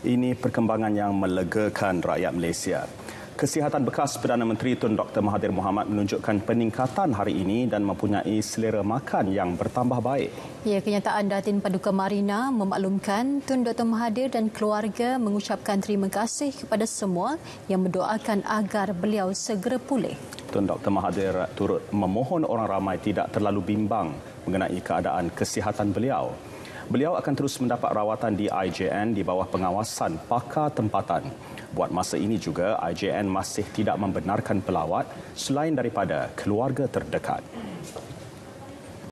Ini perkembangan yang melegakan rakyat Malaysia. Kesihatan bekas Perdana Menteri Tun Dr. Mahathir Mohamad menunjukkan peningkatan hari ini dan mempunyai selera makan yang bertambah baik. Ya, kenyataan Datin Paduka Marina memaklumkan Tun Dr. Mahathir dan keluarga mengucapkan terima kasih kepada semua yang mendoakan agar beliau segera pulih. Tun Dr. Mahathir turut memohon orang ramai tidak terlalu bimbang mengenai keadaan kesihatan beliau. Beliau akan terus mendapat rawatan di IJN di bawah pengawasan pakar tempatan. Buat masa ini juga, IJN masih tidak membenarkan pelawat selain daripada keluarga terdekat.